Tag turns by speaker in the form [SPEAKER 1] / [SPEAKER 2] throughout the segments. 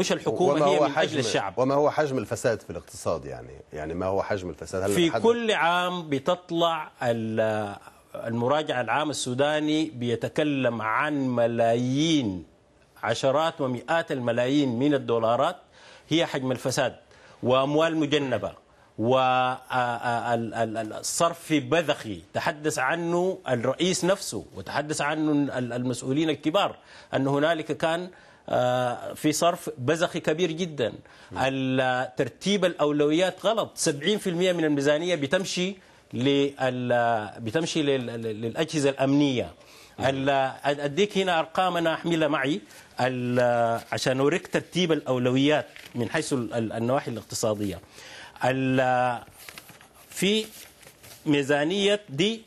[SPEAKER 1] مش الحكومة هي من أجل الشعب وما هو حجم الفساد في الاقتصاد يعني يعني ما هو حجم الفساد هل في كل عام بتطلع المراجعة العام السوداني بيتكلم عن ملايين عشرات ومئات الملايين من الدولارات هي حجم الفساد وأموال مجنبة والصرف بذخي تحدث عنه الرئيس نفسه وتحدث عنه المسؤولين الكبار أن هنالك كان في صرف بزخي كبير جدا ترتيب الاولويات غلط 70% من الميزانيه بتمشي لل... بتمشي للاجهزه الامنيه اديك هنا ارقام انا احملها معي عشان اوريك ترتيب الاولويات من حيث النواحي الاقتصاديه في ميزانيه دي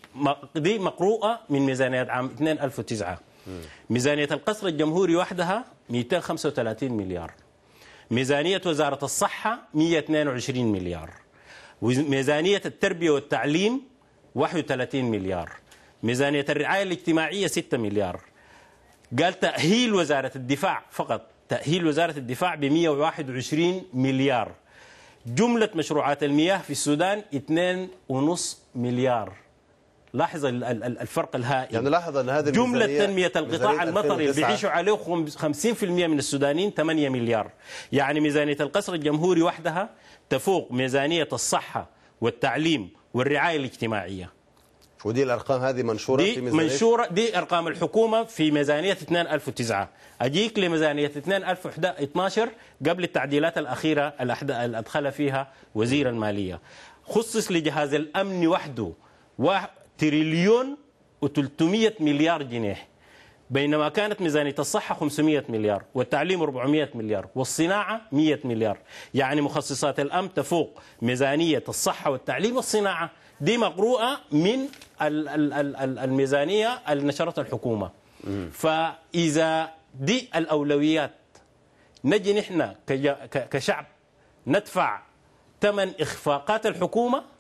[SPEAKER 1] دي مقروءه من ميزانيه عام 2009 ميزانية القصر الجمهوري وحدها 235 مليار ميزانية وزارة الصحة 122 مليار ميزانية التربية والتعليم 31 مليار ميزانية الرعاية الاجتماعية 6 مليار قال تأهيل وزارة الدفاع فقط تأهيل وزارة الدفاع ب 121 مليار جملة مشروعات المياه في السودان 2.5 مليار لاحظ الفرق الهائل يعني لاحظ ان هذه جمله تنميه القطاع المطري اللي بيعيشوا عليه 50% من السودانيين 8 مليار يعني ميزانيه القصر الجمهوري وحدها تفوق ميزانيه الصحه والتعليم والرعايه الاجتماعيه ودي الارقام هذه منشوره دي في ميزانيه منشوره دي ارقام الحكومه في ميزانيه 2009 اجيك لميزانيه 2012 قبل التعديلات الاخيره اللي ادخل فيها وزير الماليه خصص لجهاز الامن وحده تريليون و300 مليار جنيه بينما كانت ميزانية الصحة 500 مليار والتعليم 400 مليار والصناعة 100 مليار يعني مخصصات الأمن تفوق ميزانية الصحة والتعليم والصناعة دي مقروءة من الميزانية اللي نشرتها الحكومة فإذا دي الأولويات نجي نحن كشعب ندفع ثمن إخفاقات الحكومة